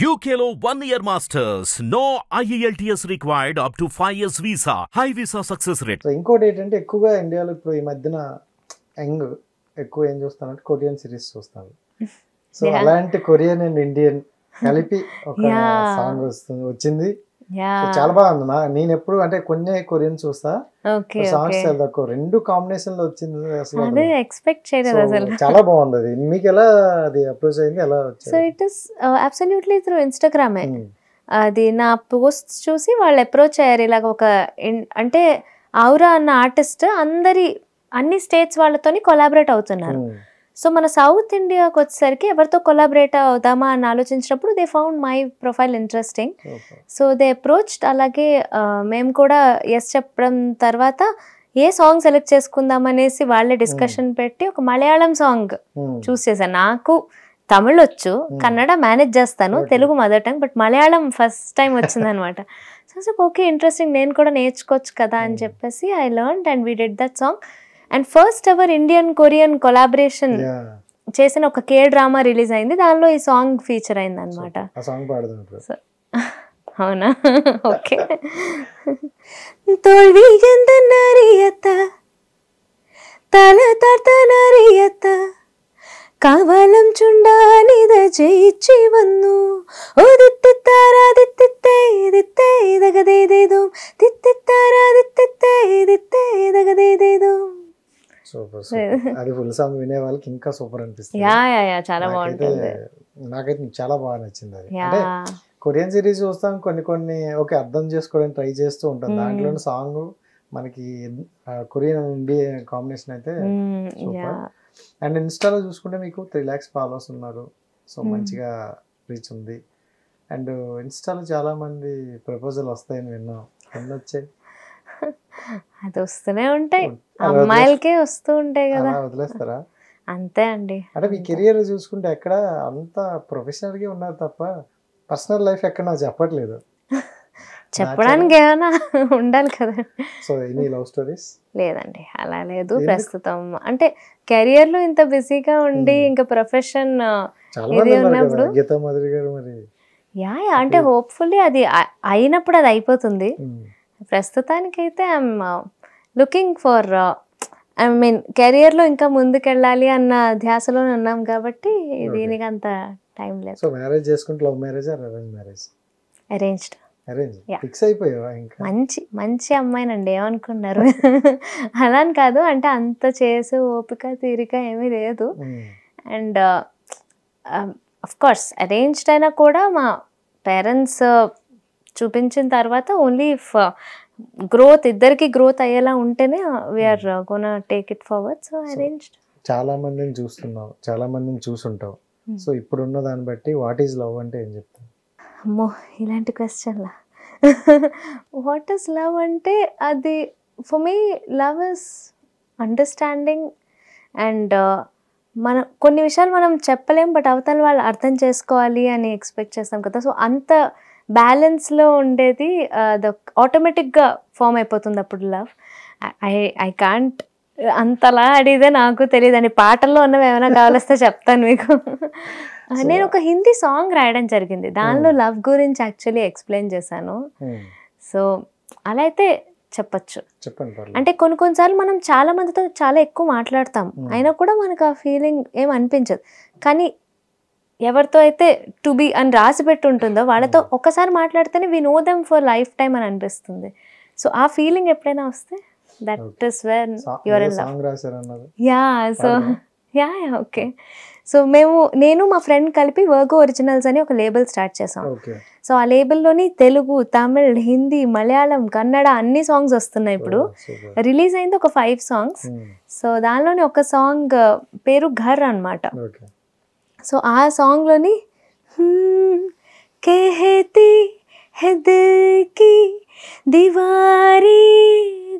యూకేలో one year masters no IELTS required up to five years visa high visa success rate ఇంకోటి ఏంటంటే ఎక్కువగా ఇండియాలో ఇప్పుడు ఈ మధ్యన యంగ్ ఎక్కువ ఏం చూస్తానంటే కొరియన్ సిరీస్ చూస్తాను సో అలాంటి కొరియన్ అండ్ ఇండియన్ కలిపి ఒక సాంగ్ వస్తుంది వచ్చింది చాలా బాగుంది నేను ఎప్పుడు అంటే కొన్ని కొరియన్ చూస్తా సాంగ్స్ రెండు కాంబినేషన్ లో వచ్చింది అసలు ఎక్స్పెక్ట్ చేయలేదు అసలు చాలా బాగుంది అది మీకు ఎలా అది అప్రోచ్ అయింది ఎలా so it is absolutely through ఇన్స్టాగ్రామే అది నా పోస్ట్ చూసి వాళ్ళు అప్రోచ్ అయ్యారు ఇలాగ ఒక అంటే ఆవురా అన్న ఆర్టిస్ట్ అందరి అన్ని స్టేట్స్ వాళ్ళతోని కొలాబరేట్ అవుతున్నారు hmm. సో మన సౌత్ ఇండియాకి వచ్చేసరికి ఎవరితో కొలాబరేట్ అవుదామా అని ఆలోచించినప్పుడు they found my profile interesting so they approach అలాగే మేము కూడా ఎస్ చెప్పడం తర్వాత ఏ సాంగ్ సెలెక్ట్ చేసుకుందాం అనేసి వాళ్ళే డిస్కషన్ hmm. పెట్టి ఒక మలయాళం సాంగ్ చూస్ చేశాను నాకు తమిళ్ వచ్చు hmm. కన్నడ మేనేజ్ చేస్తాను Telugu mother tongue but Malayalam first time వచ్చింది అనమాట సో ఓకే ఇంట్రెస్టింగ్ నేను కూడా నేర్చుకోవచ్చు కదా అని hmm. చెప్పేసి I learn and we did that song and first ever Indian Korean collaboration చేసిన ఒక కే డ్రామా రిలీజ్ అయింది దానిలో ఈ సాంగ్ ఫీచర్ అయింది అనమాట అవునా ఓకే தோல்வி எந்த తల தல தட்ட நரியத்த കവലം ചുണ്ടാനിത ജയിച്ചു വന്നു అది ఫుల్ సాంగ్ వినే వాళ్ళకి ఇంకా సూపర్ అనిపిస్తుంది చాలా బాగుంటుంది నాకైతే చాలా బాగా నచ్చింది అది అంటే కొరియన్ సిరీస్ చూస్తాం కొన్ని కొన్ని ఓకే అర్థం చేసుకోవడానికి ట్రై చేస్తూ ఉంటాం దాంట్లో సాంగ్ మనకి కొరియన్ ఇండియన్ కాంబినేషన్ అయితే అండ్ ఇన్స్టాలో చూసుకుంటే మీకు త్రీ ల్యాక్స్ ఫాలోవర్స్ ఉన్నారు సో మంచిగా రీచ్ ఉంది అండ్ ఇన్స్టాలో చాలా మంది ప్రపోజల్ వస్తాయని విన్నాం ఎన్ని వచ్చాయి అది వస్తూనే ఉంటాయి అమ్మాయిలకే వస్తూ ఉంటాయి కదా వదిలేస్తారా అంతే అండి అంటే మీ కెరియర్ చూసుకుంటే ఎక్కడ అంత ప్రొఫెషనల్ గా ఉన్నారు తప్ప పర్సనల్ లైఫ్ ఎక్కడ నాకు చెప్పట్లేదు చెప్పడానికి ఏమైనా ఉండాలి కదా సో ఎనీ లవ్ స్టోరీస్ లేదండి అలా లేదు ప్రస్తుతం అంటే కెరియర్ లో ఇంత బిజీగా ఉండి ఇంకా ప్రొఫెషన్ ఇది ఉన్నప్పుడు యా యా అంటే హోప్ఫుల్లీ అది అయినప్పుడు అది అయిపోతుంది ప్రస్తుతానికైతే I'm looking for I mean కెరియర్లో ఇంకా ముందుకెళ్ళాలి అన్న ధ్యాసలోనే ఉన్నాం కాబట్టి దీనికి అంత టైం లేదు సో మ్యారేజ్ చేసుకుంటే love marriage arrange marriage arranged fix అయిపోయావా ఇంకా మంచి మంచి అమ్మాయినండి ఏమనుకున్నారు అలా అని కాదు అంటే అంత చేసే ఓపిక తీరిక ఏమీ లేదు అండ్ అఫ్ కోర్స్ అరేంజ్డ్ అయినా కూడా మా పేరెంట్స్ చూపించిన తర్వాత ఓన్లీ గ్రోత్ ఇద్దరికి గ్రోత్ అయ్యేలా ఉంటేనే we're gonna take it forward so arranged చాలా మందిని చూస్తున్నావు చాలా మందిని చూసుంటావు సో hmm. ఇప్పుడున్న దాన్ని బట్టి వాట్ ఈస్ లవ్ అంటే ఏం చెప్తావు అమ్మో ఇలాంటి క్వశ్చన్లా వాట్ ఈస్ లవ్ అంటే అది for me love is understanding and మనం కొన్ని విషయాలు మనం చెప్పలేం బట్ అవతల వాళ్ళు అర్థం చేసుకోవాలి అని ఎక్స్పెక్ట్ చేస్తాం కదా సో అంత బ్యాలెన్స్లో ఉండేది ద ఆటోమేటిక్గా ఫామ్ అయిపోతుంది అప్పుడు లవ్ ఐ ఐ కాంట్ అంతలా అడిగితే నాకు తెలియదు అని పాటల్లో ఉన్నవి ఏమైనా కావాలిస్తే చెప్తాను మీకు నేను ఒక హిందీ సాంగ్ రాయడం జరిగింది దానిలో hmm. లవ్ గురించి యాక్చువల్లీ ఎక్స్ప్లెయిన్ చేశాను hmm. సో అలా అయితే చెప్పచ్చు అంటే కొన్ని కొన్నిసార్లు మనం చాలా మందితో చాలా ఎక్కువ మాట్లాడతాం hmm. అయినా కూడా మనకు ఆ ఫీలింగ్ ఏం అనిపించదు కానీ ఎవరితో అయితే టు బి అని రాసి ఉంటుందో వాళ్ళతో hmm. ఒక్కసారి మాట్లాడితేనే we know them for lifetime అని అనిపిస్తుంది సో ఆ ఫీలింగ్ ఎప్పుడైనా వస్తే that is where your yeah so yeah yeah okay so మేము నేను మా ఫ్రెండ్ కలిపి వర్క్ ఒరిజినల్స్ అని ఒక లేబుల్ స్టార్ట్ చేసాం సో ఆ లేబుల్లోని తెలుగు తమిళ్ హిందీ మలయాళం కన్నడ అన్ని సాంగ్స్ వస్తున్నాయి ఇప్పుడు రిలీజ్ oh, అయింది ఒక ఫైవ్ సాంగ్స్ సో దానిలోని ఒక సాంగ్ uh, పేరు ఘర్ అనమాట सो आ సాంగ్లోని hmm, कहती है दिल की दीवारी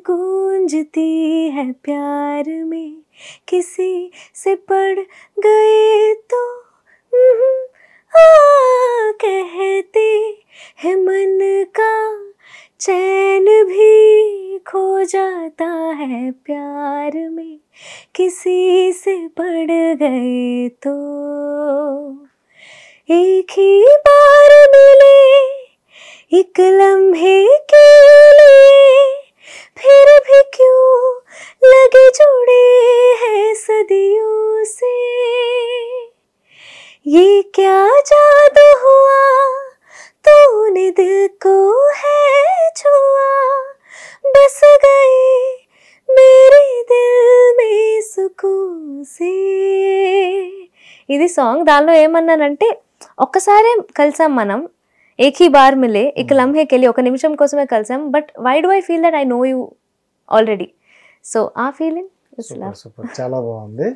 गूंजती है प्यार में किसी से पड़ गए तो हम्म, कहती है मन का चैन भी खो जाता है प्यार प्यार में किसी से पड़ गए तो एक ही बार मिले एक लम्हे के लिए ఇది సాంగ్ దానిలో ఏమన్నానంటే ఒక్కసారే కలిసాం మనం ఏకీ బార్ మిలే ఇక hmm. లంహేకెళ్ళి ఒక నిమిషం కోసమే కలిసాం but why do I feel that I know you already so ఆ ఫీలింగ్ చాలా బాగుంది